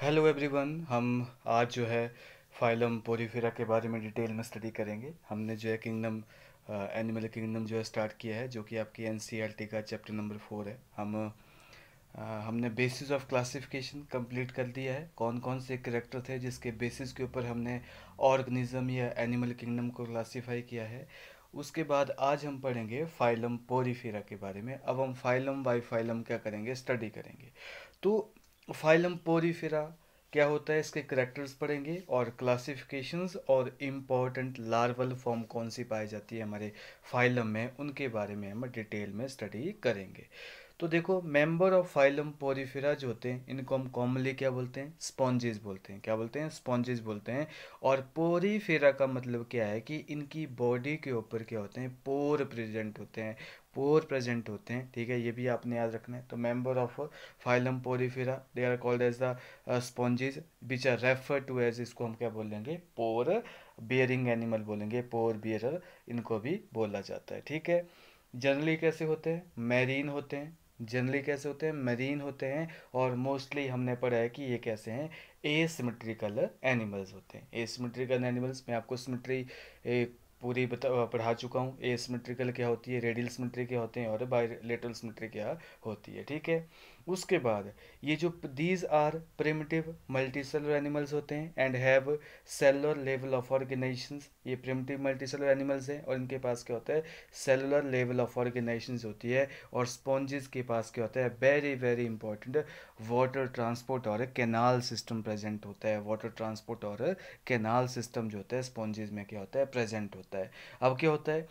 hello everyone हम आज जो है फाइलम पोरीफेरा के बारे में डिटेल में स्टडी करेंगे हमने जो है किंगडम एनिमल किंगडम जो है स्टार्ट किया है जो कि आपकी एन e का चैप्टर नंबर फोर है हम आ, uh, हमने बेसिस ऑफ क्लासिफिकेशन कंप्लीट कर दिया है कौन कौन से करेक्टर थे जिसके बेसिस के ऊपर हमने ऑर्गेनिज्म या एनिमल किंगडम को क्लासीफाई किया है उसके बाद आज हम पढ़ेंगे फाइलम पोरीफेरा के बारे में अब हम फाइलम बाई फाइलम क्या करेंगे स्टडी करेंगे तो तो फाइलम पोरीफेरा क्या होता है इसके करेक्टर्स पढ़ेंगे और क्लासिफिकेशंस और इम्पॉर्टेंट लार्वल फॉर्म कौन सी पाई जाती है हमारे फाइलम में उनके बारे में हम डिटेल में स्टडी करेंगे तो देखो मेंबर ऑफ फाइलम पोरीफेरा जो होते हैं इनको हम कॉमनली क्या बोलते हैं स्पॉन्जेस बोलते हैं क्या बोलते हैं स्पॉन्जेस बोलते हैं और पोरीफेरा का मतलब क्या है कि इनकी बॉडी के ऊपर क्या होते हैं पोर प्रेजेंट होते हैं पोर प्रेजेंट होते हैं ठीक है ये भी आपने याद रखना है तो member of phylum porifera they are called as the sponges which are refer to as इसको हम क्या बोलेंगे पोर बियरिंग एनिमल बोलेंगे पोर बियरर इनको भी बोला जाता है ठीक है जनरली कैसे होते हैं मैरीन होते हैं जनरली कैसे होते हैं मरीन होते हैं और मोस्टली हमने पढ़ा है कि ये कैसे हैं एसिमेट्रिकल एनिमल्स होते हैं एसिमेट्रिकल एनिमल्स में आपको सिमेट्री पूरी बता पढ़ा चुका हूँ ए सिमेट्रिकल क्या होती है रेडियल सिमेट्री क्या होते हैं और बायलेटरल सिमेट्री क्या होती है ठीक है उसके बाद ये जो these are primitive multi cellular animals होते हैं and have cellular level of organisation ये प्रिमिटिव मल्टी सेलर एनिमल्स हैं और इनके पास क्या होता है सेलुलर लेवल ऑफ ऑर्गेनाइजेशन होती है और स्पॉन्जेस के पास क्या होता है very very important water transport और कैनाल सिस्टम प्रेजेंट होता है वाटर ट्रांसपोर्ट और कैनाल सिस्टम जो होता है स्पॉन्जेज में क्या होता है प्रेजेंट होता है अब क्या होता है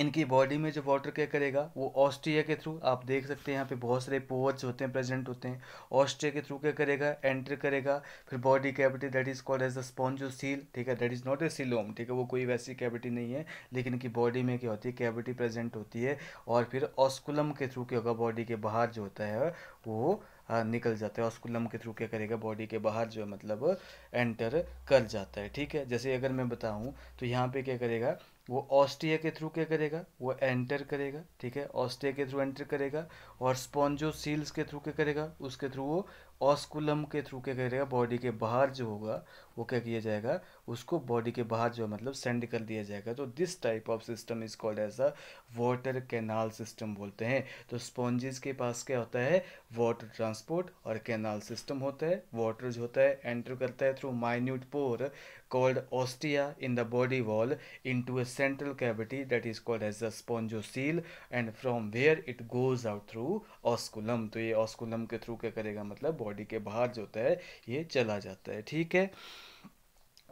इनकी बॉडी में जो वाटर क्या करेगा वो ऑस्ट्रिया के थ्रू आप देख सकते हैं यहाँ पे बहुत सारे पोवर्स होते हैं प्रेजेंट होते हैं ऑस्ट्रिया के थ्रू क्या करेगा एंटर करेगा फिर body cavity that is called as the spongocoel ठीक है that is not a coelom ठीक है वो कोई वैसी कैविटी नहीं है लेकिन इनकी बॉडी में क्या होती है कैविटी प्रेजेंट होती है और फिर ऑस्कुलम के थ्रू क्या होगा बॉडी के बाहर जो होता है वो निकल जाता है ऑस्कुलम के थ्रू क्या करेगा बॉडी के बाहर जो है मतलब एंटर कर जाता है ठीक है जैसे अगर मैं बताऊँ तो यहाँ पे क्या करेगा वो ऑस्टिया के थ्रू क्या करेगा वो एंटर करेगा ठीक है ऑस्टिया के थ्रू एंटर करेगा और स्पॉन्जो सील्स के थ्रू क्या करेगा उसके थ्रू वो ऑस्कुलम के थ्रू क्या करेगा बॉडी के बाहर जो होगा वो क्या किया जाएगा उसको बॉडी के बाहर जो मतलब सेंड कर दिया जाएगा तो this type of system is called as a water canal system बोलते हैं तो स्पॉन्जेस के पास क्या होता है वाटर ट्रांसपोर्ट और कैनाल सिस्टम होता है वाटर जो होता है एंटर करता है through minute pore called in the body wall into into central central that is called as as spongocoel and from where it goes out through osculum तो ये osculum के through क्या करेगा मतलब body के बाहर जो होता है ये चला जाता है ठीक है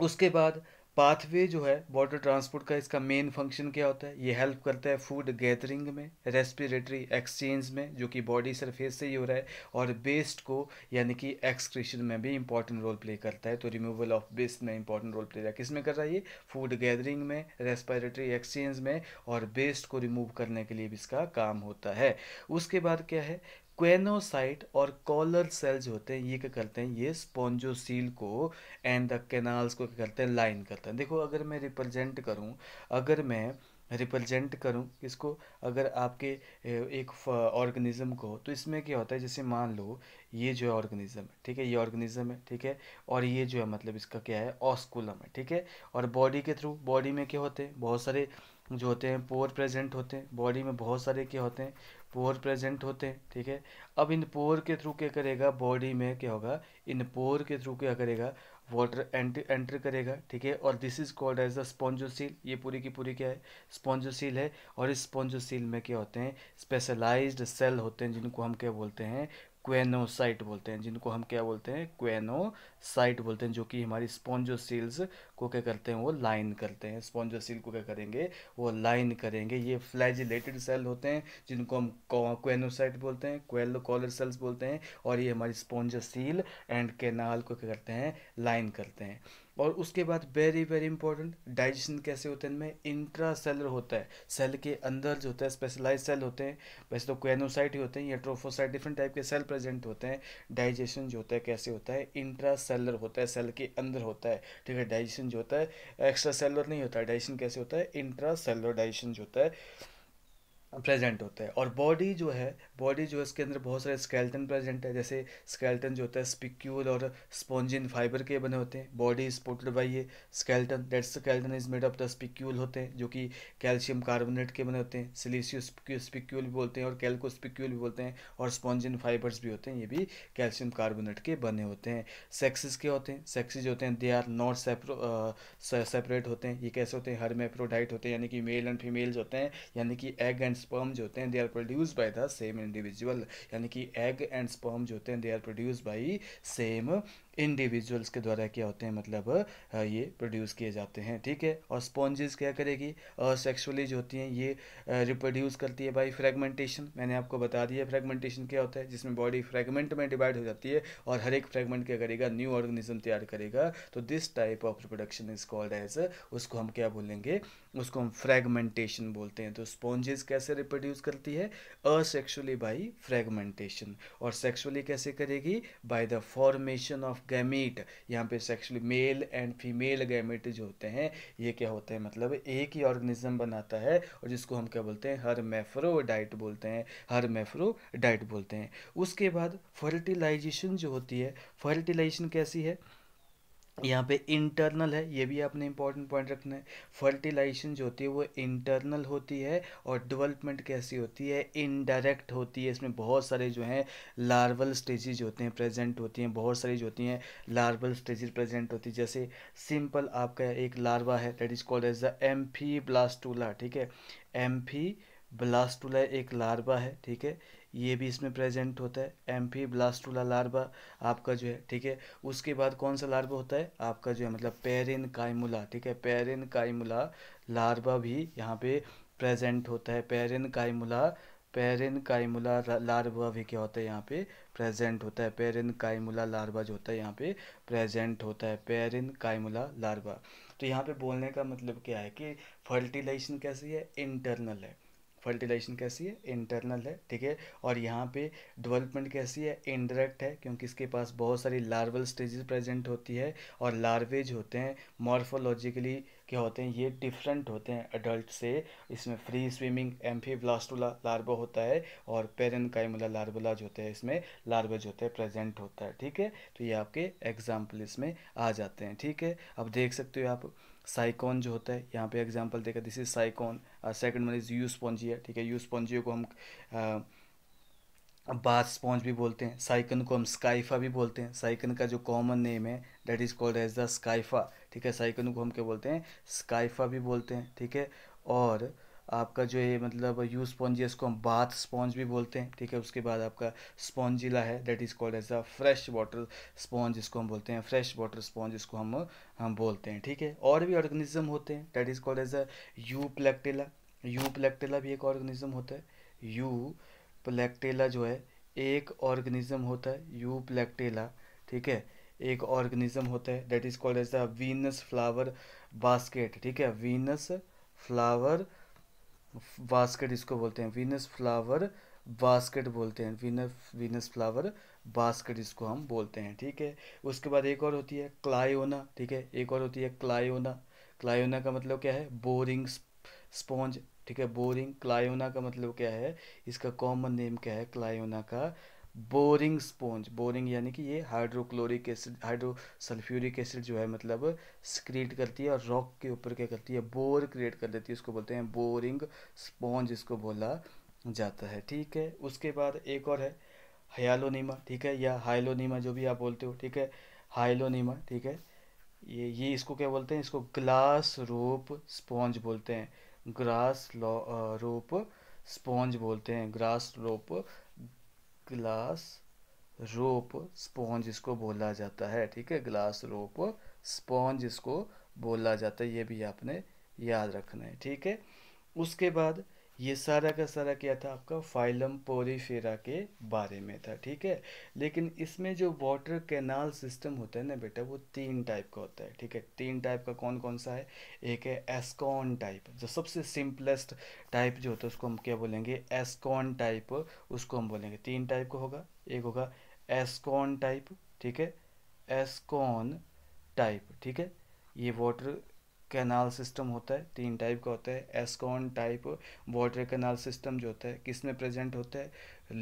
उसके बाद पाथवे जो है वाटर ट्रांसपोर्ट का इसका मेन फंक्शन क्या होता है ये हेल्प करता है फूड गैदरिंग में रेस्पिरेटरी एक्सचेंज में जो कि बॉडी सरफेस से ही हो रहा है और बेस्ट को यानी कि एक्सक्रीशन में भी इंपॉर्टेंट रोल प्ले करता है तो रिमूवल ऑफ बेस्ट में इंपॉर्टेंट रोल प्ले किस में कर रहा है ये फूड गैदरिंग में रेस्पिरेटरी एक्सचेंज में और बेस्ट को रिमूव करने के लिए भी इसका काम होता है उसके बाद क्या है क्वेनोसाइट और कॉलर सेल जो होते हैं ये क्या करते हैं ये स्पॉन्जोसील को एंड द कैनाल्स को क्या करते हैं लाइन करते हैं देखो अगर मैं रिप्रेजेंट करूँ अगर मैं रिप्रेजेंट करूँ इसको अगर आपके एक ऑर्गेनिज्म को तो इसमें क्या होता है जैसे मान लो ये जो है ऑर्गेनिज्म है ठीक है ये ऑर्गेनिज्म है ठीक है और ये जो है मतलब इसका क्या है ऑस्कुलम है ठीक है और बॉडी के थ्रू बॉडी में क्या होते हैं बहुत सारे जो होते हैं पोर प्रेजेंट होते हैं बॉडी में बहुत सारे क्या होते हैं पोर प्रेजेंट होते हैं ठीक है अब इन पोर के थ्रू क्या करेगा बॉडी में क्या होगा इन पोर के थ्रू क्या करेगा वाटर एंटर करेगा ठीक है और this is called as the spongocoel ये पूरी की पूरी क्या है स्पॉन्जोसील है और इस स्पॉन्जोसील में क्या होते हैं स्पेशलाइज्ड सेल होते हैं जिनको हम क्या बोलते हैं क्वेनोसाइट बोलते हैं जिनको हम क्या बोलते हैं क्वेनोसाइट बोलते हैं जो कि हमारी स्पॉन्जोसील्स को क्या करते हैं वो लाइन करते हैं स्पॉन्जो सेल को क्या करेंगे वो लाइन करेंगे ये फ्लैजिलेटेड सेल होते हैं जिनको हम क्वेनोसाइट बोलते हैं क्वेलो कॉलर सेल्स बोलते हैं और ये हमारी स्पॉन्जोसील एंड कैनाल को क्या करते हैं लाइन करते हैं और उसके बाद वेरी वेरी इंपॉर्टेंट डाइजेशन कैसे होता है इनमें इंट्रा सेलर होता है सेल के अंदर जो होता है स्पेशलाइज सेल होते हैं वैसे तो क्वेनोसाइट ही होते हैं या ट्रोफोसाइट डिफरेंट टाइप के सेल प्रेजेंट होते हैं डाइजेशन जो होता है कैसे होता है इंट्रा सेलर होता है सेल के अंदर होता है ठीक है डाइजेशन जो होता है एक्स्ट्रा सेलर नहीं होता डाइजेशन कैसे होता है इंट्रा सेलर डाइजेशन जो होता है प्रेजेंट होता है और बॉडी जो है बॉडी जो है इसके अंदर बहुत सारे स्केल्टन प्रेजेंट है जैसे स्केल्टन जो होता है स्पिक्यूल और स्पॉन्जिन फाइबर के बने होते हैं बॉडी स्पोर्टेड बाई ये skeleton that skeleton is made of the spicule होते हैं जो कि कैल्शियम कार्बोनेट के बने होते हैं सिलीसियस स्पिक्यूल भी बोलते हैं और कैल्को स्पिक्यूल भी बोलते हैं और स्पॉन्जिन फाइबर्स भी होते हैं ये भी कैल्शियम कार्बोनेट के बने होते हैं सेक्सेस के होते हैं जो होते हैं दे आर नॉट सेपरेट होते हैं ये कैसे होते हैं मेप्रोडाइट होते हैं यानी कि मेल एंड फीमेल्स होते हैं यानी कि एग एंड एंड स्पर्म जो होते हैं they are produce by the same individual यानी कि एग एंड स्पर्म जो होते हैं they are produce by same individuals के द्वारा क्या होते हैं मतलब ये प्रोड्यूस किए जाते हैं ठीक है और स्पॉन्जेस क्या करेगी सेक्सुअली जो होती हैं ये रिप्रोड्यूस करती है बाई फ्रेगमेंटेशन मैंने आपको बता दिया फ्रेगमेंटेशन क्या होता है जिसमें बॉडी फ्रेगमेंट में डिवाइड हो जाती है और हर एक फ्रेगमेंट क्या करेगा न्यू ऑर्गेनिज्म तैयार करेगा तो this type of reproduction is called as उसको हम क्या बोलेंगे उसको हम फ्रेगमेंटेशन बोलते हैं तो स्पॉन्जेस कैसे रिप्रोड्यूस करती है असेक्सुअली बाई फ्रेगमेंटेशन और सेक्सुअली कैसे करेगी by the formation of gamete यहाँ पे sexually male and female gamete जो होते हैं ये क्या होते हैं मतलब एक ही ऑर्गेनिज्म बनाता है और जिसको हम क्या बोलते हैं हर मैफ्रो डाइट बोलते हैं हर मैफ्रो डाइट बोलते हैं उसके बाद फर्टिलाइजेशन जो होती है फर्टिलाइजेशन कैसी है यहाँ पे इंटरनल है ये भी आपने इंपॉर्टेंट पॉइंट रखना है फर्टिलाइजेशन जो होती है वो इंटरनल होती है और डेवलपमेंट कैसी होती है इनडायरेक्ट होती है इसमें बहुत सारे जो हैं लार्वल स्टेजेज होते हैं प्रेजेंट होती हैं बहुत सारी जो होती हैं लार्वल स्टेजेज प्रेजेंट होती है जैसे सिंपल आपका एक लार्वा है that is called as the amphi ठीक है एम्फी ब्लास्टूला एक लार्वा है ठीक है ये भी इसमें प्रेजेंट होता है एम्फी ब्लास्टूला लार्वा आपका जो है ठीक है उसके बाद कौन सा लार्वा होता है आपका जो है मतलब पेरिन काइमुला ठीक है पेरिन काइमुला लार्वा भी यहाँ पे प्रेजेंट होता है parenchymula parenchymula larva भी क्या होता है यहाँ पे प्रेजेंट होता है पेरिन काइमुला लार्वा जो होता है यहाँ पे प्रेजेंट होता है पेरिन काइमुला लार्वा तो यहाँ पे बोलने का मतलब क्या है कि फर्टिलाइजेशन कैसी है इंटरनल है फर्टिलाइजेशन कैसी है इंटरनल है ठीक है और यहाँ पे डेवलपमेंट कैसी है इनडायरेक्ट है क्योंकि इसके पास बहुत सारी लार्वल स्टेजेस प्रेजेंट होती है और लार्वेज होते हैं मॉर्फोलॉजिकली क्या होते हैं ये डिफरेंट होते हैं अडल्ट से इसमें free swimming amphi amphiblastula larva होता है और पेरन काइमुला लार्वलाज जो होता है इसमें लार्वेज जो हैं प्रेजेंट होता है ठीक है तो ये आपके एग्जाम्पल इसमें आ जाते हैं ठीक है अब देख सकते हो आप साइकॉन जो होता है यहाँ पे एग्जांपल देखा this is Sycon second one is Euspongia ठीक है यू स्पॉन्जिया को हम uh, बाथ स्पॉन्ज भी बोलते हैं साइकन को हम स्काइफा भी बोलते हैं साइकन का जो कॉमन नेम है that is called as the Scypha ठीक है साइकन को हम क्या बोलते हैं स्काइफा भी बोलते हैं ठीक है और आपका जो ये मतलब यू स्पॉन्ज है इसको हम बाथ स्पॉन्ज भी बोलते हैं ठीक है उसके बाद आपका स्पॉन्जिला है that is called as a fresh water sponge इसको हम बोलते हैं फ्रेश वाटर स्पॉन्ज इसको हम हम बोलते हैं ठीक है और भी ऑर्गेनिज्म होते हैं that is called as a Euplectella Euplectella भी एक ऑर्गेनिज्म होता है यू प्लेक्टेला जो है एक ऑर्गेनिज्म होता है यू प्लेक्टेला ठीक है एक ऑर्गेनिज्म होता है that is called as a Venus flower basket ठीक है वीनस फ्लावर बास्केट इसको बोलते हैं वीनस फ्लावर बास्केट बोलते हैं वीनस वीनस फ्लावर बास्केट इसको हम बोलते हैं ठीक है उसके बाद एक और होती है क्लायोना ठीक है एक और होती है क्लायोना क्लायोना का मतलब क्या है बोरिंग स्पॉन्ज ठीक है बोरिंग क्लायोना का मतलब क्या है इसका कॉमन नेम क्या है क्लायोना का बोरिंग स्पोंज बोरिंग यानी कि ये हाइड्रोक्लोरिक एसिड हाइड्रोसल्फ्यूरिक एसिड जो है मतलब क्रिएट करती है और रॉक के ऊपर क्या करती है बोर क्रिएट कर देती है उसको बोलते हैं बोरिंग स्पॉन्ज इसको बोला जाता है ठीक है उसके बाद एक और है हयालोनीमा ठीक है या हाइलोनीमा जो भी आप बोलते हो ठीक है हाइलोनीमा ठीक है ये ये इसको क्या बोलते हैं इसको ग्लास रोप स्पॉन्ज बोलते हैं ग्रास रोप स्पॉन्ज बोलते हैं grass rope glass rope sponge इसको बोला जाता है ठीक है ग्लास रोप स्पॉन्ज इसको बोला जाता है ये भी आपने याद रखना है ठीक है उसके बाद ये सारा का सारा क्या था आपका फाइलम पोरीफेरा के बारे में था ठीक है लेकिन इसमें जो वाटर कैनाल सिस्टम होता है ना बेटा वो तीन टाइप का होता है ठीक है तीन टाइप का कौन कौन सा है एक है एस्कॉन टाइप जो सबसे सिंपलेस्ट टाइप जो होता है उसको हम क्या बोलेंगे एस्कॉन टाइप उसको हम बोलेंगे तीन टाइप का होगा एक होगा एस्कॉन टाइप ठीक है एस्कॉन टाइप ठीक है ये वाटर कैनाल सिस्टम होता है तीन टाइप का होता है ascon type water canal system जो होता है किस में प्रेजेंट होता है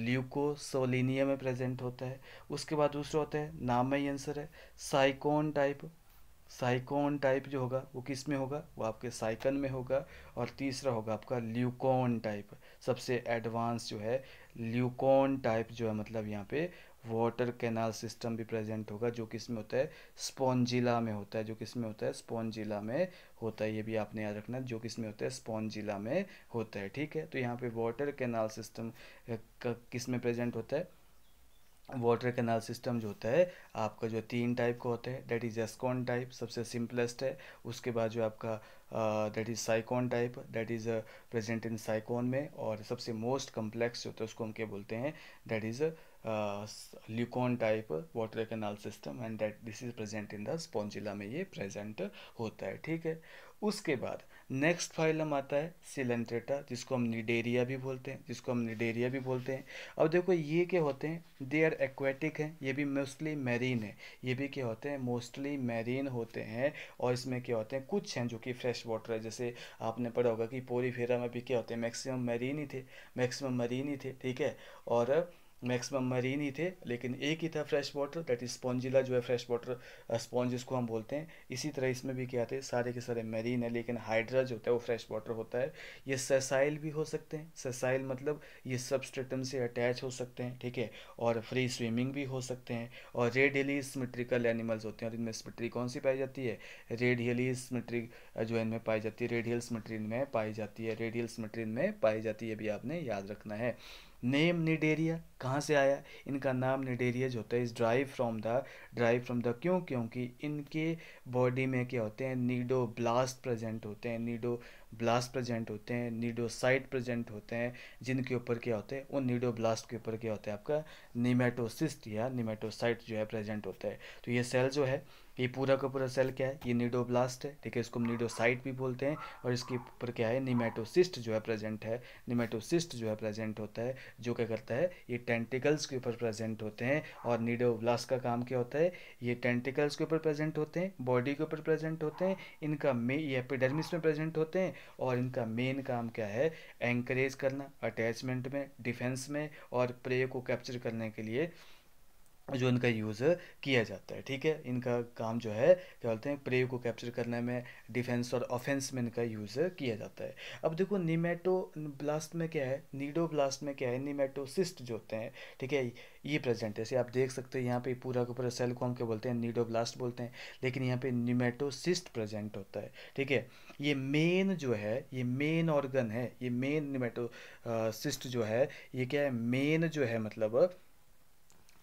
ल्यूकोसोलिनिया में प्रेजेंट होता है उसके बाद दूसरा होता है नाम में ही आंसर है साइकोन टाइप साइकोन टाइप जो होगा वो किस में होगा वो आपके साइकन में होगा और तीसरा होगा आपका ल्यूकोन टाइप सबसे एडवांस जो है ल्यूकोन टाइप जो है मतलब यहाँ पे वाटर कैनाल सिस्टम भी प्रेजेंट होगा जो कि इसमें होता है स्पॉन्जिला में होता है जो कि इसमें होता है स्पॉन्जिला में होता है ये भी आपने याद रखना जो कि इसमें होता है स्पॉन्जिला में होता है ठीक है तो यहाँ पे वाटर कैनाल सिस्टम किस में प्रेजेंट होता है वाटर कैनाल सिस्टम जो होता है आपका जो तीन टाइप का होता है डेट इज़ एस्कॉन टाइप सबसे सिंपलेस्ट है उसके बाद जो आपका that is sycon type that is present in Sycon में और सबसे मोस्ट कम्प्लेक्स जो होता है उसको हम क्या बोलते हैं that is uh, leucon type water canal system and that this is present in the Spongilla में ये प्रेजेंट होता है ठीक है उसके बाद नेक्स्ट फाइलम आता है सिलेंट्रेटा जिसको हम निडेरिया भी बोलते हैं जिसको हम निडेरिया भी बोलते हैं अब देखो ये क्या होते हैं दे आर एक्वेटिक हैं ये भी मोस्टली मैरीन है ये भी क्या होते हैं मोस्टली मैरीन होते हैं और इसमें क्या होते हैं कुछ हैं जो कि फ्रेश वाटर है जैसे आपने पढ़ा होगा कि पोरी में भी क्या होते हैं मैक्सिमम मैरीन ही थे मैक्सिमम मरीन ही थे ठीक है और मैक्सिमम मरीन ही थे लेकिन एक ही था fresh water that is Spongilla जो है फ्रेश वाटर स्पॉन्ज इसको हम बोलते हैं इसी तरह इसमें भी क्या थे सारे के सारे मरीन है लेकिन हाइड्रा जो होता है वो फ्रेश वाटर होता है ये सेसाइल भी हो सकते हैं ससाइल मतलब ये सबस्ट्रेटम से अटैच हो सकते हैं ठीक है और फ्री स्विमिंग भी हो सकते हैं और रेड हिलीज एनिमल्स होते हैं और इनमें स्मिट्री कौन सी पाई जाती है रेड हिलीज जो है इनमें पाई जाती है रेड हिल्स मिट्री इनमें पाई जाती है रेड हिल्स मिट्री इनमें पाई जाती है भी आपने याद रखना है नेम निडेरिया कहाँ से आया इनका नाम निडेरिया जो होता है is drive from the drive from the क्यों क्योंकि इनके बॉडी में क्या होते हैं नीडो ब्लास्ट प्रेजेंट होते हैं नीडो ब्लास्ट प्रेजेंट होते हैं नीडो साइट प्रेजेंट होते हैं जिनके ऊपर क्या होते हैं उन नीडो ब्लास्ट के ऊपर क्या होता है आपका निमेटोसिस्ट या निमेटोसाइट जो है प्रेजेंट होता है तो ये सेल जो है ये पूरा का पूरा सेल क्या है ये नीडोब्लास्ट है ठीक है इसको हम नीडोसाइट भी बोलते हैं और इसके ऊपर क्या है निमेटोसिस्ट जो है प्रेजेंट है निमेटोसिस्ट जो है प्रेजेंट होता है जो क्या करता है ये टेंटिकल्स के ऊपर प्रेजेंट होते हैं और नीडोब्लास्ट का काम क्या होता है ये टेंटिकल्स के ऊपर प्रेजेंट होते हैं बॉडी के ऊपर प्रेजेंट होते हैं इनका मे ये एपिडर्मिस में प्रेजेंट होते हैं और इनका मेन काम क्या है एंकरेज करना अटैचमेंट में डिफेंस में और प्रे को कैप्चर करने के लिए जो इनका यूज़ किया जाता है ठीक है इनका काम जो है क्या बोलते हैं प्रे को कैप्चर करने में डिफेंस और ऑफेंस में इनका यूज़ किया जाता है अब देखो निमेटो ब्लास्ट में क्या है नीडो ब्लास्ट में क्या है निमेटोसिस्ट जो होते हैं ठीक है ये प्रेजेंट है ऐसे आप देख सकते हो यहाँ पे पूरा का पूरा सेल को हम क्या बोलते हैं नीडो ब्लास्ट बोलते हैं लेकिन यहाँ पे निमेटोसिस्ट प्रेजेंट होता है ठीक है ये मेन जो है ये मेन ऑर्गन है ये मेन निमेटोसिस्ट जो है ये क्या है मेन जो है मतलब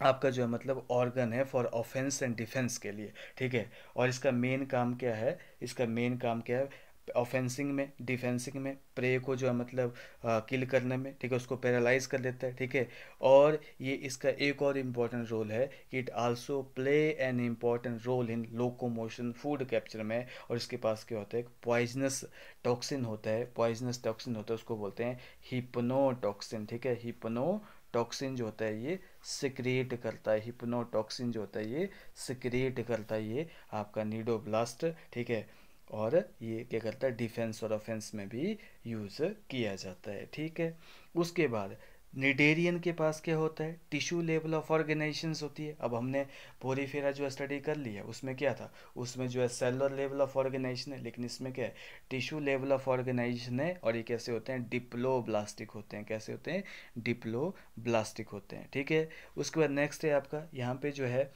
आपका जो है मतलब ऑर्गन है फॉर ऑफेंस एंड डिफेंस के लिए ठीक है और इसका मेन काम क्या है इसका मेन काम क्या है ऑफेंसिंग में डिफेंसिंग में प्रे को जो है मतलब आ, किल करने में ठीक है उसको पैरालाइज कर देता है ठीक है और ये इसका एक और इम्पॉर्टेंट रोल है कि it also play an important role in locomotion food capture में और इसके पास क्या होता है एक पॉइजनस टॉक्सिन होता है पॉइजनस टॉक्सिन होता है उसको बोलते हैं हिपनोटॉक्सिन ठीक है हिपनो टॉक्सिन जो होता है ये सिक्रिएट करता है हिप्नोटॉक्सिन जो होता है ये सिक्रिएट करता है ये आपका नीडोब्लास्ट ठीक है और ये क्या करता है डिफेंस और ऑफेंस में भी यूज़ किया जाता है ठीक है उसके बाद निडेरियन के पास क्या होता है टिश्यू लेवल ऑफ ऑर्गेनाइजेशन होती है अब हमने पोरीफेरा जो स्टडी कर लिया उसमें क्या था उसमें जो है सेलर लेवल ऑफ ऑर्गेनाइजेशन है लेकिन इसमें क्या है टिश्यू लेवल ऑफ ऑर्गेनाइजेशन है और ये कैसे होते हैं डिप्लो ब्लास्टिक होते हैं कैसे होते हैं डिप्लो ब्लास्टिक होते हैं ठीक है उसके बाद नेक्स्ट है आपका यहाँ पे जो है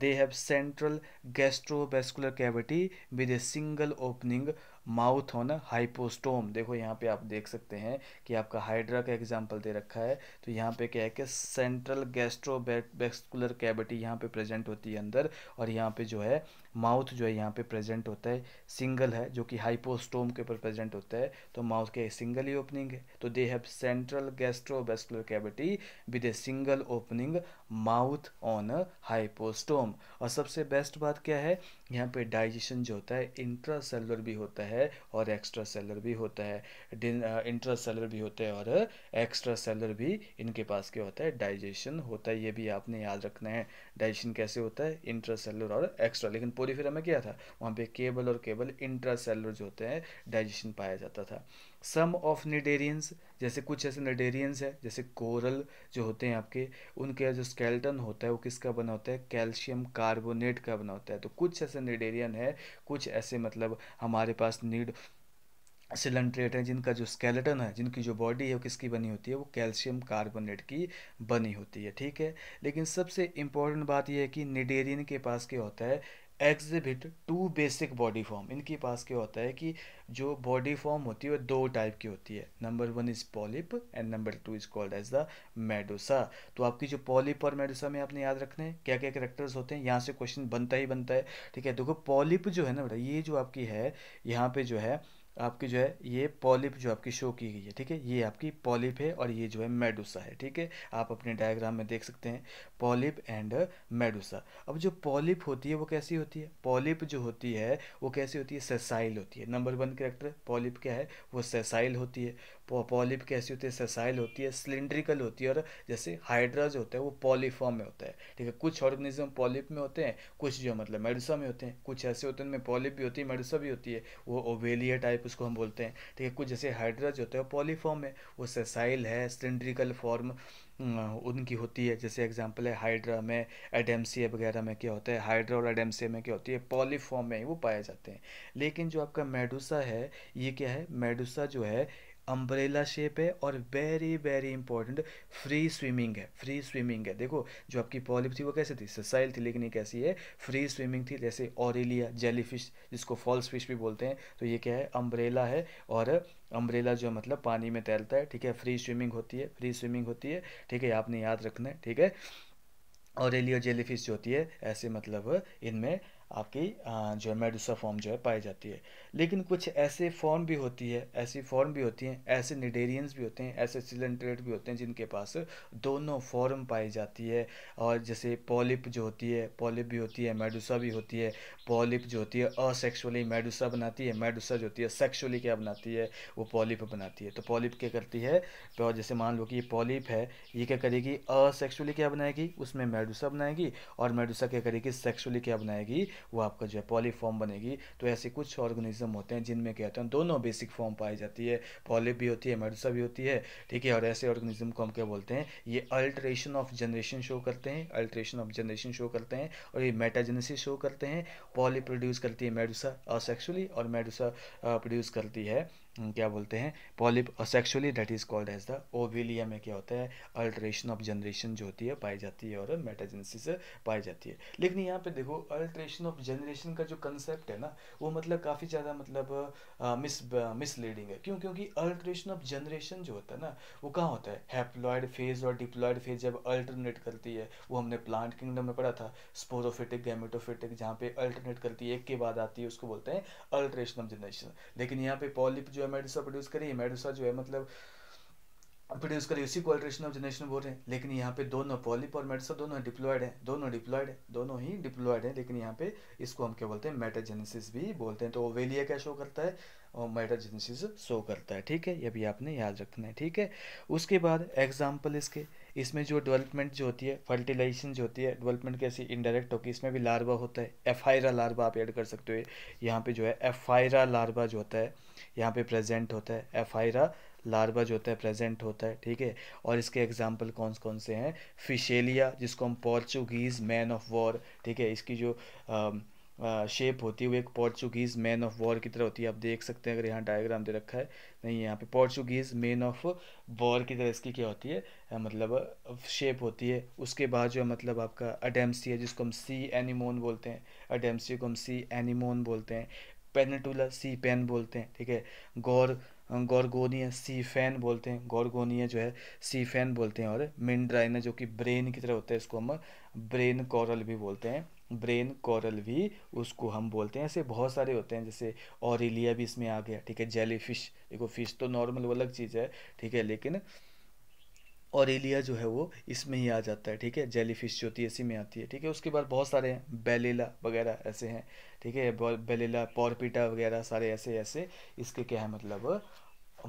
they have central gastrovascular cavity with a single opening mouth on hypostome देखो यहाँ पे आप देख सकते हैं कि आपका हाइड्रा का एग्जाम्पल दे रखा है तो यहाँ पे क्या है कि सेंट्रल गैस्ट्रोबैस्कुलर कैविटी यहाँ पे प्रेजेंट होती है अंदर और यहाँ पे जो है माउथ जो है यहाँ पे प्रेजेंट होता है सिंगल है जो कि हाइपोस्टोम के ऊपर प्रेजेंट होता है तो माउथ के सिंगल ही ओपनिंग है तो they have central gastrovascular cavity with a single opening mouth on a hypostome और सबसे बेस्ट बात क्या है यहाँ पे डाइजेशन जो होता है इंट्रा भी होता है और एक्स्ट्रा सेलर भी होता है इंट्रा सेलर uh, भी होता है और एक्स्ट्रा सेलर भी इनके पास क्या होता है डाइजेशन होता है ये भी आपने याद रखना है डाइजेशन कैसे होता है इंट्रा सेलर और एक्स्ट्रा लेकिन फिर में क्या था वहाँ पे केबल और केबल इंट्रा सेलर जो होते हैं डाइजेशन पाया जाता था सम ऑफ निडेरियंस जैसे कुछ ऐसे निडेरियंस है जैसे कोरल जो होते हैं आपके उनके जो स्केल्टन होता है वो किसका बना होता है कैल्शियम कार्बोनेट का बना होता है तो कुछ ऐसे निडेरियन है कुछ ऐसे मतलब हमारे पास नीड सिलेंट्रेट हैं जिनका जो स्केलेटन है जिनकी जो बॉडी है वो किसकी बनी होती है वो कैल्शियम कार्बोनेट की बनी होती है ठीक है लेकिन सबसे इम्पॉर्टेंट बात यह है कि निडेरियन के पास क्या होता है exhibit two basic body form इनके पास क्या होता है कि जो बॉडी फॉर्म होती है वो दो टाइप की होती है number one is polyp and number two is called as the medusa तो आपकी जो पॉलिप और मेडोसा में आपने याद रखना है क्या क्या करेक्टर्स होते हैं यहाँ से क्वेश्चन बनता ही बनता है ठीक है देखो पॉलिप जो है ना बेटा ये जो आपकी है यहाँ पे जो है आपकी जो है ये पॉलिप जो आपकी शो की गई है ठीक है ये आपकी पॉलिप है और ये जो है मेडुसा है ठीक है आप अपने डायग्राम में देख सकते हैं पॉलिप एंड मेडुसा अब जो पॉलिप होती है वो कैसी होती है पॉलिप जो होती है वो कैसी होती है सेसाइल होती है नंबर वन करेक्टर पॉलिप क्या है वो सेसाइल होती है पॉलिप कैसी होती है ससाइल होती है सिलेंड्रिकल होती है और जैसे हाइड्रा जो होता है वो पॉलीफॉर्म में होता है ठीक है कुछ ऑर्गेनिज्म पॉलिप में होते हैं कुछ जो मतलब मेडिसा में होते हैं कुछ ऐसे होते हैं उनमें पॉलिप भी होती है मेडिसा भी होती है वो ओवेलिया टाइप उसको हम बोलते हैं ठीक है कुछ जैसे हाइड्रा जो होता है वो पॉलीफॉर्म है वो ससाइल है सिलेंड्रिकल फॉर्म उनकी होती है जैसे एग्जाम्पल है हाइड्रा में एडेमसिया वगैरह में क्या होता है हाइड्रा और एडेमसिया में क्या होती है पॉलीफॉर्म में वो पाए जाते हैं लेकिन जो आपका मेडूसा है ये क्या है मेडूसा जो है अम्ब्रेला शेप है और very very important free swimming है फ्री स्विमिंग है देखो जो आपकी पॉलिप थी वो कैसे थी ससाइल थी लेकिन ये कैसी है फ्री स्विमिंग थी जैसे ऑरेलिया जेलीफिश जिसको फॉल्स फिश भी बोलते हैं तो ये क्या है अम्ब्रेला है और अम्ब्रेला जो मतलब पानी में तैरता है ठीक है फ्री स्विमिंग होती है फ्री स्विमिंग होती है ठीक है आपने याद रखना है ठीक है ऑरेली जेलीफिश जो होती है ऐसे मतलब इनमें आपकी जो है मेडुसा फॉर्म जो है पाई जाती है लेकिन कुछ ऐसे फॉर्म भी होती है ऐसी फॉर्म भी होती हैं ऐसे निडेरियंस भी होते हैं ऐसे सिलेंट्रेट भी होते हैं जिनके पास दोनों फॉर्म पाई जाती है और जैसे पॉलिप जो होती है पॉलिप भी होती है मेडुसा भी होती है पॉलिप जो होती है असेक्सुअली मेडुसा बनाती है मेडुसा जो होती है सेक्सुअली क्या बनाती है वो पॉलिप बनाती है तो पॉलिप क्या करती है तो जैसे मान लो कि ये पॉलिप है ये क्या करेगी असेक्सुअली क्या बनाएगी उसमें मेडुसा बनाएगी और मेडुसा क्या करेगी सेक्सुअली क्या बनाएगी वो आपका जो है फॉर्म बनेगी तो ऐसे कुछ ऑर्गेनिज्म होते हैं जिनमें क्या होता है दोनों बेसिक फॉर्म पाई जाती है पॉलिप भी होती है मेडुसा भी होती है ठीक है और ऐसे ऑर्गेनिज्म को हम क्या बोलते हैं ये अल्ट्रेशन ऑफ जनरेशन शो करते हैं अल्ट्रेशन ऑफ जनरेशन शो करते हैं और ये मेटाजेनेसिस शो करते हैं पॉलिप प्रोड्यूस करती है मेडुसा असेक्सुअली और मेडुसा प्रोड्यूस करती है क्या बोलते हैं polyp sexually that is called as the Obelia में क्या होता है अल्ट्रेशन ऑफ जनरेशन जो होती है पाई जाती है और मेटाजेंसी से पाई जाती है लेकिन यहाँ पे देखो अल्ट्रेशन ऑफ जनरेशन का जो कंसेप्ट है ना वो मतलब काफ़ी ज़्यादा मतलब मिस मिसलीडिंग है क्यों क्योंकि अल्ट्रेशन ऑफ जनरेशन जो होता है ना वो कहाँ होता है हैप्लॉयड फेज और डिप्लॉयड फेज जब अल्टरनेट करती है वो हमने प्लांट किंगडम में पढ़ा था स्पोरोफिटिक गैमेटोफिटिक जहाँ पे अल्टरनेट करती है एक के बाद आती है उसको बोलते हैं अल्ट्रेशन ऑफ जनरेशन लेकिन यहाँ पे पॉलिप जो है मेडुसा प्रोड्यूस करी मेडुसा जो है मतलब प्रोड्यूस करी उसी को अल्ट्रेशन ऑफ जनरेशन बोल रहे हैं लेकिन यहाँ पे दोनों पॉलिप और मेडुसा दोनों डिप्लॉयड हैं दोनों डिप्लॉयड हैं दोनों ही डिप्लॉयड हैं लेकिन यहाँ पे इसको हम क्या बोलते हैं मेटाजेनेसिस भी बोलते हैं तो ओवेलिया क्या शो करता है और मेटाजेनेसिस शो करता है ठीक है ये भी आपने याद रखना है ठीक है उसके बाद एग्जाम्पल इसके इसमें जो डेवलपमेंट जो होती है फर्टिलाइजेशन जो होती है डेवलपमेंट कैसी इनडायरेक्ट होगी इसमें भी लार्वा होता है एफायरा लार्वा आप ऐड कर सकते हो यहाँ पे जो है एफायरा लार्वा जो होता है यहाँ पे प्रेजेंट होता है एफायरा लार्वा जो होता है प्रेजेंट होता है ठीक है और इसके एग्जाम्पल कौन कौन से हैं फिशेलिया जिसको हम पोर्चुगीज़ मैन ऑफ वॉर ठीक है इसकी जो शेप होती है वो एक पोर्चुगीज़ मैन ऑफ वॉर की तरह होती है आप देख सकते हैं अगर यहाँ डायग्राम दे रखा है नहीं यहाँ पे पोर्चुगीज़ मैन ऑफ वॉर की तरह इसकी क्या होती है मतलब शेप होती है उसके बाद जो है मतलब आपका अडेम्सी है जिसको हम सी एनिमोन बोलते हैं अडेम्सी को हम सी एनिमोन बोलते हैं पेनटूला सी पेन बोलते हैं ठीक है गौर गौरगोनिया सी फैन बोलते हैं गौरगोनिया जो है सी फैन बोलते हैं और मिनड्राइना जो कि ब्रेन की तरह होता है इसको हम ब्रेन कॉरल भी बोलते हैं ब्रेन कॉरल भी उसको हम बोलते हैं ऐसे बहुत सारे होते हैं जैसे ऑरिलिया भी इसमें आ गया ठीक है जेली फिश देखो फिश तो नॉर्मल वो अलग चीज़ है ठीक है लेकिन ऑरिलिया जो है वो इसमें ही आ जाता है ठीक है जेली फिश जो होती है इसी में आती है ठीक है उसके बाद बहुत सारे हैं बेलेला वगैरह ऐसे हैं ठीक है बेलेला पॉरपीटा वगैरह सारे ऐसे ऐसे इसके क्या है मतलब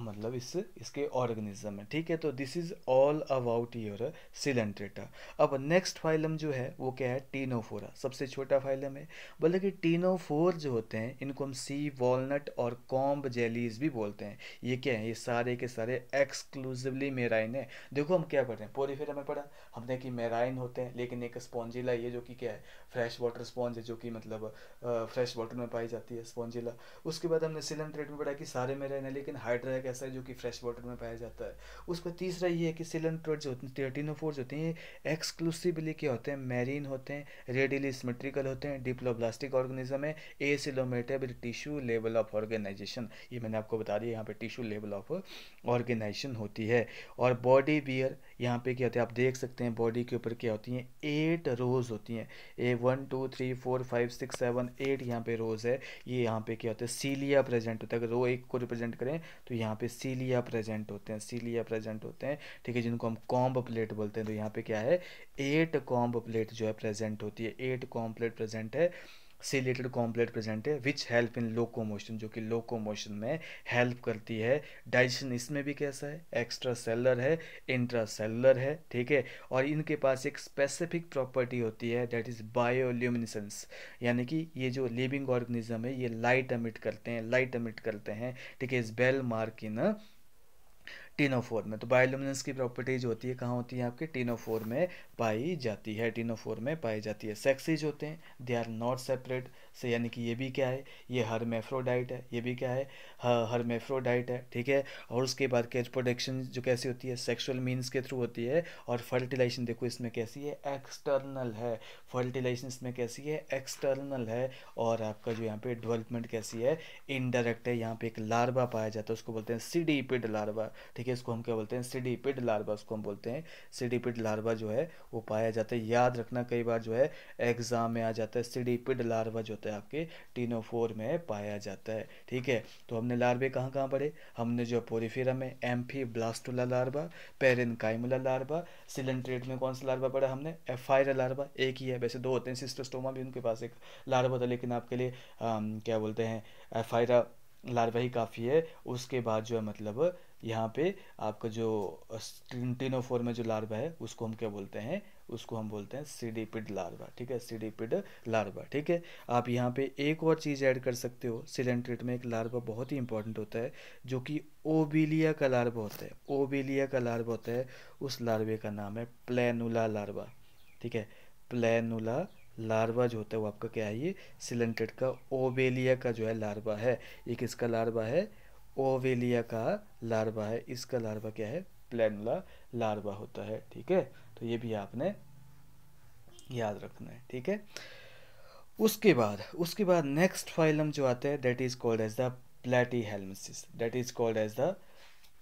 मतलब इस इसके ऑर्गेनिज्म है ठीक है तो this is all about your Coelenterata अब नेक्स्ट फाइलम जो है वो क्या है टीनोफोरा सबसे छोटा फाइलम है बोले कि टीनोफोर जो होते हैं इनको हम सी वॉलनट और कॉम्ब जेलीज भी बोलते हैं ये क्या है ये सारे के सारे एक्सक्लूसिवली मेराइन है देखो हम क्या पढ़ रहे हैं पोरीफेर हमें पढ़ा हमने कि मेराइन होते हैं लेकिन एक स्पॉन्जिला ये जो कि क्या है फ्रेश वाटर स्पॉन्ज है जो कि मतलब फ्रेश वाटर में पाई जाती है स्पॉन्जिला उसके बाद हमने सिलेंट्रेट में पढ़ा कि सारे मेराइन है लेकिन हाइड्रा एक ऐसा है जो कि फ्रेश वाटर में पाया जाता है उसमें तीसरा ये है कि सिलन जो होते हैं oh होते हैं एक्सक्लूसिवली क्या होते हैं मैरीन होते हैं रेडियली सिमेट्रिकल होते हैं डिप्लोब्लास्टिक ऑर्गेनिज्म है acoelomate tissue level of organisation ये मैंने आपको बता दिया यहाँ पे टिश्यू लेवल ऑफ ऑर्गेनाइजेशन होती है और बॉडी बियर यहाँ पे क्या होता है आप देख सकते हैं बॉडी के ऊपर क्या होती हैं एट रोज़ होती हैं a one two three four five six seven eight यहाँ पे रोज़ है ये यहाँ पे क्या होता है सीलिया प्रेजेंट होता है अगर रो एक को रिप्रेजेंट करें तो यहाँ पे सीलिया प्रेजेंट होते हैं सीलिया प्रेजेंट होते हैं ठीक है जिनको हम कॉम्ब प्लेट बोलते हैं तो यहाँ पे क्या है एट कॉम्ब प्लेट जो है प्रेजेंट होती है एट कॉम्ब प्लेट प्रेजेंट है सीलेटेड कॉम्प्लेट प्रेजेंट है विच हेल्प इन लोकोमोशन जो कि लोकोमोशन में हेल्प करती है डाइजेशन इसमें भी कैसा है एक्स्ट्रा सेलर है इंट्रा सेलर है ठीक है और इनके पास एक स्पेसिफिक प्रॉपर्टी होती है दैट इज़ बायोल्यूमिनिसेंस यानी कि ये जो लिविंग ऑर्गेनिज्म है ये लाइट एमिट करते हैं लाइट एमिट करते हैं ठीक है is well mark in ctenophore में तो बायोलुमिनेंस की प्रॉपर्टीज होती है कहाँ होती है आपके टीनोफोर में पाई जाती है टीनोफोर में पाई जाती है सेक्सीज होते हैं दे आर नॉट सेपरेट से यानी कि ये भी क्या है ये हरमेफ्रोडाइट है ये भी क्या है हरमेफ्रोडाइट है ठीक है और उसके बाद कैच प्रोडक्शन जो कैसी होती है सेक्सुअल मीन्स के थ्रू होती है और फर्टिलाइजेशन देखो इसमें कैसी है एक्सटर्नल है फर्टिलाइजेशन इसमें कैसी है एक्सटर्नल है और आपका जो यहाँ पे डेवलपमेंट कैसी है इनडायरेक्ट है यहाँ पे एक लार्वा पाया जाता है उसको बोलते हैं सीडीपिड लार्वा ठीक है इसको हम क्या बोलते हैं सीडीपिड लार्वा उसको हम बोलते हैं सीडीपिड लार्वा जो है वो पाया जाता है याद रखना कई बार जो है एग्जाम में आ जाता है सीडीपिड लार्वा जो होता है आपके टीनोफोर में पाया जाता है ठीक है तो हमने लार्वे कहाँ कहाँ पढ़े हमने जो पोरीफेरा में amphiblastula larva parenchymula larva coelenterate में कौन सा लार्वा पढ़ा हमने एफायरा लार्वा एक ही है वैसे दो होते हैं सिस्टोस्टोमा भी उनके पास एक लार्वा था लेकिन आपके लिए क्या बोलते हैं एफायरा लार्वा ही काफ़ी है उसके बाद जो है मतलब यहाँ पे आपका जो टिनोफोर में जो लार्वा है उसको हम क्या बोलते हैं उसको हम बोलते हैं सीडीपिड लार्वा ठीक है सीडीपिड लार्वा ठीक है आप यहाँ पे एक और चीज़ ऐड कर सकते हो सिलेंट्रेट में एक लार्वा बहुत ही इंपॉर्टेंट होता है जो कि ओबिलिया का लार्वा होता है ओबिलिया का लार्वा होता है उस लार्वे का नाम है प्लेनुला लार्वा ठीक है प्लेनुला लार्वा जो होता है वो आपका क्या है ये सिलेंट्रेट का ओबेलिया का जो है लार्वा है ये किसका लार्वा है ओवेलिया का लार्वा है इसका लार्वा क्या है प्लेनुला लार्वा होता है ठीक है तो ये भी आपने याद रखना है ठीक है उसके बाद उसके बाद नेक्स्ट फाइलम जो आते हैं that is called as the Platyhelminthes that is called as the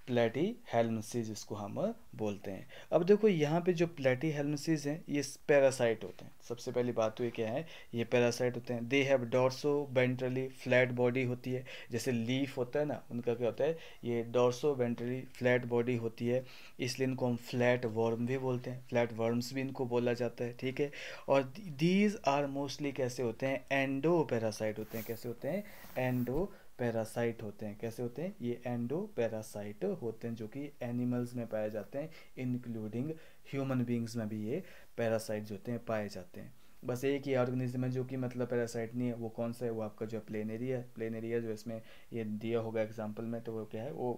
Platyhelminthes इसको हम बोलते हैं अब देखो यहाँ पे जो प्लेटी हेलमसीज हैं ये पैरासाइट होते हैं सबसे पहली बात तो ये क्या है ये पैरासाइट होते हैं they have dorsoventrally flat body होती है जैसे लीफ होता है ना उनका क्या होता है ये डॉर्सो वेंट्रली फ्लैट बॉडी होती है इसलिए इनको हम फ्लैट वर्म भी बोलते हैं फ्लैट वर्म्स भी इनको बोला जाता है ठीक है और दीज आर मोस्टली कैसे होते हैं एंडो पैरासाइट होते हैं कैसे होते हैं एंडो पैरासाइट होते हैं कैसे होते हैं ये एंडो पैरासाइट होते हैं जो कि एनिमल्स में पाए जाते हैं इंक्लूडिंग ह्यूमन बींग्स में भी ये पैरासाइट होते हैं पाए जाते हैं बस एक ही ऑर्गेनिज्म है जो कि मतलब पैरासाइट नहीं है वो कौन सा है वो आपका जो है प्लेन एरिया है प्लेन एरिया जो इसमें ये दिया होगा एग्जाम्पल में तो वो क्या है वो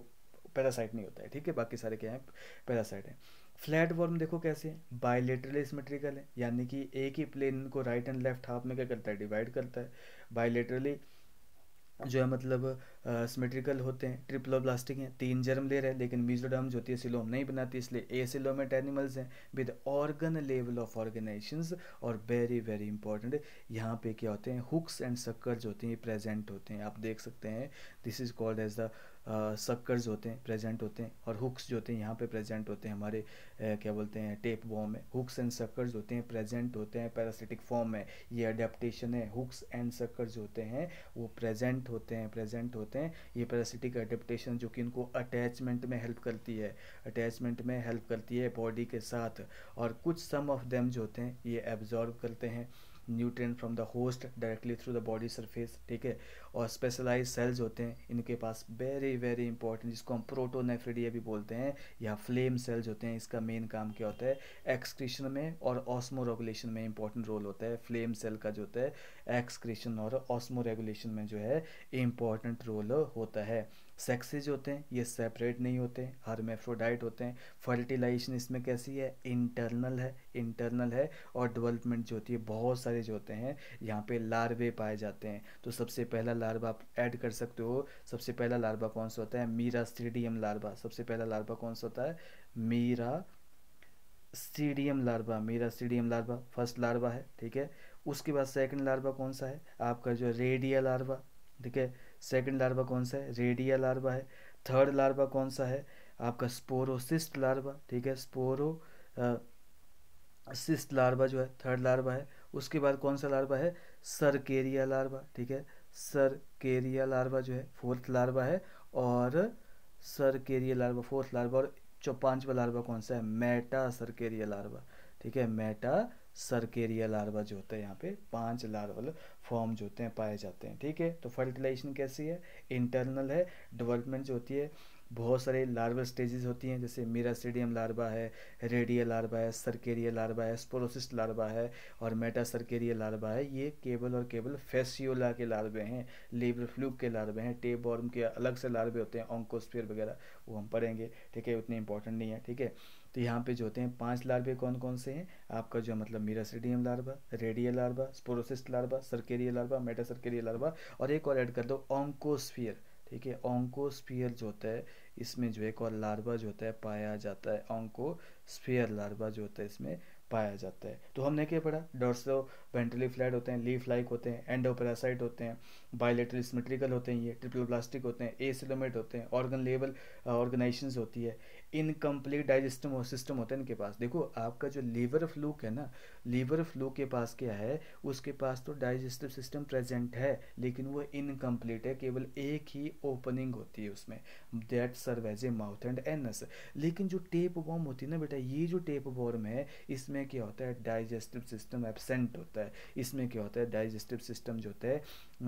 पैरासाइट नहीं होता है ठीक है बाकी सारे क्या हैं पैरासाइट हैं फ्लैट वर्म देखो कैसे है बायोलेटरल सिमेट्रिकल है यानी कि एक ही प्लेन को राइट एंड लेफ्ट हाफ में क्या करता है डिवाइड करता है बायोलेटरली जो है मतलब सिमेट्रिकल होते हैं प्लास्टिक हैं तीन जर्म ले रहे हैं लेकिन मीजोडर्म जो होती है सिलोम नहीं बनाती इसलिए ए सिलोमेट एनिमल्स हैं with organ level of organisation और वेरी वेरी इंपॉर्टेंट यहाँ पे क्या होते हैं हुक्स एंड सक्कर जो होते हैं प्रेजेंट होते हैं आप देख सकते हैं this is called as the suckers होते हैं प्रेजेंट होते हैं और हुक्स जो होते हैं यहाँ पे प्रेजेंट होते हैं हमारे क्या बोलते हैं टेप बॉम में हुक्स एंड सक्कर होते हैं प्रेजेंट होते हैं पैरासिटिक फॉर्म में ये अडेप्टेशन है हुक्स एंड सक्कर्स होते हैं वो प्रेजेंट होते हैं प्रेजेंट होते हैं ये पैरासिटिक अडेप्टेशन जो कि इनको अटैचमेंट में हेल्प करती है अटैचमेंट में हेल्प करती है बॉडी के साथ और कुछ सम ऑफ देम जो होते हैं ये एब्जॉर्व करते हैं nutrient from the host directly through the body surface ठीक है और स्पेशलाइज सेल्स होते हैं इनके पास वेरी वेरी इंपॉर्टेंट जिसको हम प्रोटोनेफ्रिडिया भी बोलते हैं या फ्लेम सेल्स होते हैं इसका मेन काम क्या होता है एक्सक्रीशन में और ऑस्मो रेगुलेशन में इंपॉर्टेंट रोल होता है फ्लेम सेल का जो होता है एक्सक्रीशन और ऑस्मो रेगुलेशन में जो है इंपॉर्टेंट रोल होता है सेक्सेज होते हैं ये सेपरेट नहीं होते मेफ्रोडाइट होते हैं फर्टिलाइजेशन इसमें कैसी है इंटरनल है इंटरनल है और डेवलपमेंट जो होती है बहुत सारे जो होते हैं यहाँ पे लार्वे पाए जाते हैं तो सबसे पहला लार्वा आप ऐड कर सकते हो सबसे पहला लार्वा कौन सा होता है मीरा स्टेडियम लार्वा सबसे पहला लार्वा कौन सा होता है miracidium larva miracidium larva first larva है ठीक है उसके बाद सेकंड लार्वा कौन सा है आपका जो रेडिया लार्वा ठीक है सेकंड लार्वा कौन सा है रेडिया लार्वा है थर्ड लार्वा कौन सा है आपका स्पोरोसिस्ट लार्वा ठीक है स्पोरो सिस्ट लार्वा जो है थर्ड लार्वा है उसके बाद कौन सा लार्वा है सरकेरिया लार्वा ठीक है सर केरिया लार्वा जो है फोर्थ लार्वा है और सर केरिया लार्वा फोर्थ लार्वा और जो पांचवा लार्वा कौन सा है मेटा सर केरिया लार्वा ठीक है मेटा केरिया लार्वा जो होता है यहाँ पे पांच लार्वल फॉर्म जो होते हैं पाए जाते हैं ठीक है तो फर्टिलाइजेशन कैसी है इंटरनल है डेवलपमेंट जो होती है बहुत सारे लार्वल स्टेजेस होती हैं जैसे मीरासीडियम लार्वा है रेडिया लार्वा है सरकेरियल लार्वा है स्पोरोसिस्ट लार्वा है और मेटा सरकेरियल लार्वा है ये केवल और केवल फेसियोला के लार्वे हैं लेबर फ्लूक के लार्वे हैं टेप और उनके अलग से लार्वे होते हैं ऑंकोस्फियर वगैरह वो हम पढ़ेंगे ठीक है उतने इंपॉर्टेंट नहीं है ठीक है तो यहाँ पे जो होते हैं पांच लार्वे कौन कौन से हैं आपका जो मतलब miracidium larva redial larva sporocyst larva cercarial larva metacercarial larva और एक और ऐड कर दो ऑंकोस्फियर ठीक है ऑंकोस्फीयर जो होता है इसमें जो एक और लार्वा जो होता है पाया जाता है ऑंकोस्फीयर लार्वा जो होता है इसमें पाया जाता है तो हमने क्या पढ़ा डॉर्सो पेंटली फ्लैट होते हैं लीफ लाइक होते हैं एंडोपैरासाइट होते हैं बायोलेटरल सिमेट्रिकल होते हैं ये प्लास्टिक होते हैं ए सिलोमेट होते हैं ऑर्गन लेवल ऑर्गेनाइजेशन होती है इनकम्प्लीट डाइजेस्टिव सिस्टम होता है इनके पास देखो आपका जो लीवर फ्लूक है ना लीवर फ्लू के पास क्या है उसके पास तो डाइजेस्टिव सिस्टम प्रेजेंट है लेकिन वो इनकम्प्लीट है केवल एक ही ओपनिंग होती है उसमें that serve as a mouth and anus लेकिन जो टेप वॉर्म होती है ना बेटा ये जो टेप वॉर्म है इसमें क्या होता है डाइजेस्टिव सिस्टम एबसेंट होता है है इसमें क्या होता है डाइजेस्टिव सिस्टम जो होता है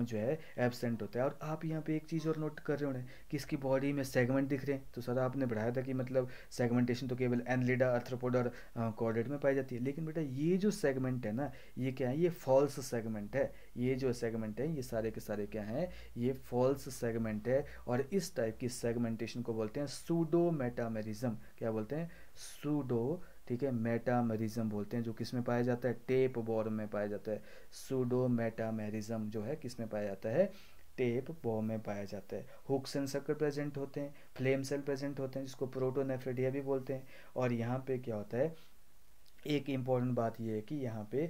जो है एबसेंट होता है और आप यहाँ पे एक चीज़ और नोट कर रहे होने कि इसकी बॉडी में सेगमेंट दिख रहे हैं तो सर आपने बढ़ाया था कि मतलब सेगमेंटेशन तो केवल एनलिडा अर्थ्रोपोड और कॉर्डेट में पाई जाती है लेकिन बेटा ये जो सेगमेंट है ना ये क्या है ये फॉल्स सेगमेंट है ये जो सेगमेंट है ये सारे के सारे क्या हैं ये फॉल्स सेगमेंट है और इस टाइप की सेगमेंटेशन को बोलते हैं सूडो मेटामेरिज्म क्या बोलते हैं सूडो ठीक है मेटामेरिज्म बोलते हैं जो किस में पाया जाता है टेप बॉर्म में पाया जाता है सूडो मेटामेरिज्म जो है किस में पाया जाता है टेप बॉ में पाया जाता है हुक सेल सर्कल प्रेजेंट होते हैं फ्लेम सेल प्रेजेंट होते हैं जिसको प्रोटोनेफ्रेडिया भी बोलते हैं और यहाँ पे क्या होता है एक इम्पॉर्टेंट बात यह है कि यहाँ पे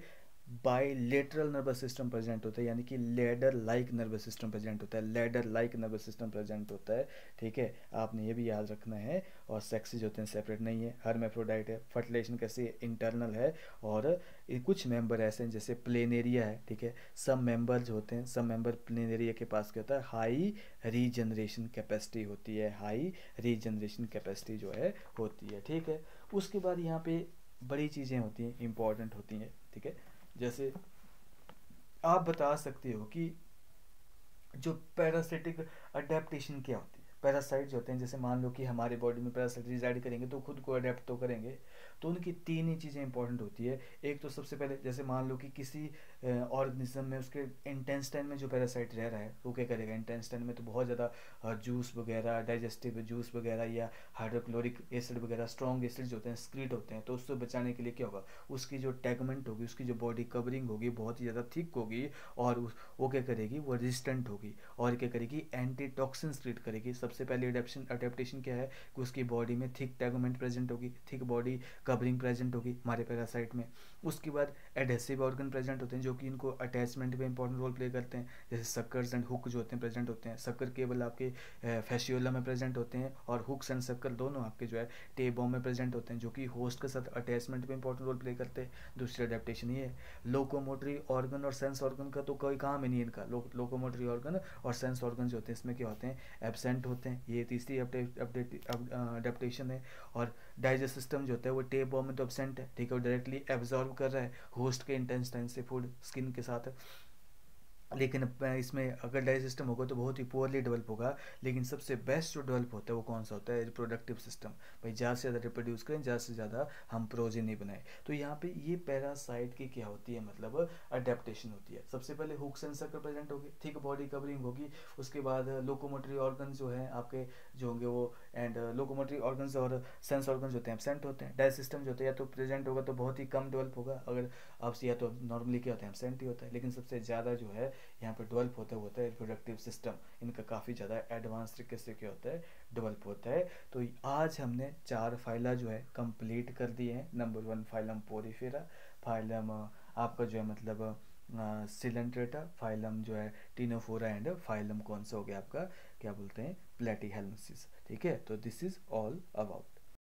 बाइलेटरल नर्वस सिस्टम प्रेजेंट होता है यानी कि ladder like nervous system present होता है ladder like nervous system present होता है ठीक है आपने ये भी याद रखना है और सेक्सेज होते हैं सेपरेट नहीं है हर मेफ्रोडाइट है फर्टिलेशन कैसे इंटरनल है और कुछ मेंबर ऐसे हैं जैसे प्लेन एरिया है ठीक है सब मेंबर जो होते हैं सब मेंबर प्लेन एरिया के पास क्या होता है हाई रीजनरेशन कैपेसिटी होती है हाई रीजनरेशन कैपेसिटी जो है होती है ठीक है उसके बाद यहाँ पे बड़ी चीज़ें होती हैं इंपॉर्टेंट होती हैं ठीक है जैसे आप बता सकते हो कि जो पैरासिटिक अडेप्टेशन क्या होती है जो होते हैं जैसे मान लो कि हमारे बॉडी में पैरासाइट रिजाइड करेंगे तो खुद को अडेप्ट तो करेंगे तो उनकी तीन ही चीज़ें इंपॉर्टेंट होती है एक तो सबसे पहले जैसे मान लो कि किसी ऑर्गेनिज्म में उसके इंटेंसटाइन में जो पैरासाइट रह रहा है वो क्या करेगा इंटेंसटाइन में तो बहुत ज़्यादा जूस वगैरह डाइजेस्टिव जूस वगैरह या हाइड्रोक्लोरिक एसिड वगैरह स्ट्रॉन्ग एसिड जो होते हैं स्क्रीट होते हैं तो उससे बचाने के लिए क्या होगा उसकी जो टैगमेंट होगी उसकी जो बॉडी कवरिंग होगी बहुत ही ज़्यादा थिक होगी और वो क्या करेगी वो रेजिस्टेंट होगी और क्या करेगी एंटी टॉक्सिन क्रिएट करेगी सबसे पहले अडेप्शन अडेप्टेशन क्या है कि उसकी बॉडी में थिक टैगमेंट प्रेजेंट होगी थिक बॉडी कवरिंग प्रेजेंट होगी हमारे पैरासाइट में उसके बाद एडेसिव ऑर्गन प्रेजेंट होते हैं जो कि इनको अटैचमेंट में इंपॉर्टेंट रोल प्ले करते हैं जैसे सक्कर्स एंड हुक जो होते हैं प्रेजेंट होते हैं सक्कर केवल आपके फैशियोला में प्रेजेंट होते हैं और हुक्स एंड सक्कर दोनों आपके जो है टेबॉम में प्रेजेंट होते हैं जो कि होस्ट के साथ अटैचमेंट में इंपॉर्टेंट रोल प्ले करते हैं दूसरी अडेप्टेशन ये है लोकोमोटरी ऑर्गन और सेंस ऑर्गन का तो कोई काम ही नहीं इनका लो, लोकोमोटरी ऑर्गन और सेंस ऑर्गन जो होते हैं इसमें क्या होते हैं एबसेंट होते हैं ये तीसरी अडेप्टेशन है और डाइजेस्ट सिस्टम जो होता है वो टेप बॉम में तो एबसेंट है ठीक है वो डायरेक्टली एब्जॉर्व कर रहा है होस्ट के इंटेंसटाइन से फूड स्किन के साथ लेकिन इसमें अगर डाइजेस्ट सिस्टम होगा तो बहुत ही पुअरली डेवलप होगा लेकिन सबसे बेस्ट जो डेवलप होता है वो कौन सा होता है रिप्रोडक्टिव सिस्टम भाई ज़्यादा से ज़्यादा रिप्रोड्यूस करें ज़्यादा से ज़्यादा हम प्रोजी नहीं बनाए तो यहाँ पे ये पैरासाइट की क्या होती है मतलब अडेप्टेशन होती है सबसे पहले हुक सेंसर प्रेजेंट होगी ठीक बॉडी कवरिंग होगी उसके बाद लोकोमोटरी ऑर्गन जो है आपके जो होंगे वो एंड लोकोमोटरी ऑर्गन्स और सेंस ऑर्गन्स होते हैं एबसेंट होते हैं डायल सिस्टम जो होता है या तो प्रेजेंट होगा तो बहुत ही कम डेवलप होगा अगर अब या तो नॉर्मली क्या होता है एबसेंट ही होता है लेकिन सबसे ज़्यादा जो है यहाँ पर डेवलप होता है होता है रिप्रोडक्टिव सिस्टम इनका काफ़ी ज़्यादा एडवांस तरीके से क्या होता है डेवलप होता है तो आज हमने चार फाइला जो है कंप्लीट कर दिए हैं number one phylum Porifera phylum आपका जो है मतलब सिलेंट्रेटा uh, फाइलम जो है टीनोफोरा एंड फाइलम कौन सा हो गया आपका क्या बोलते हैं प्लेटी हेलमेसिस ठीक है तो दिस इज ऑल अबाउट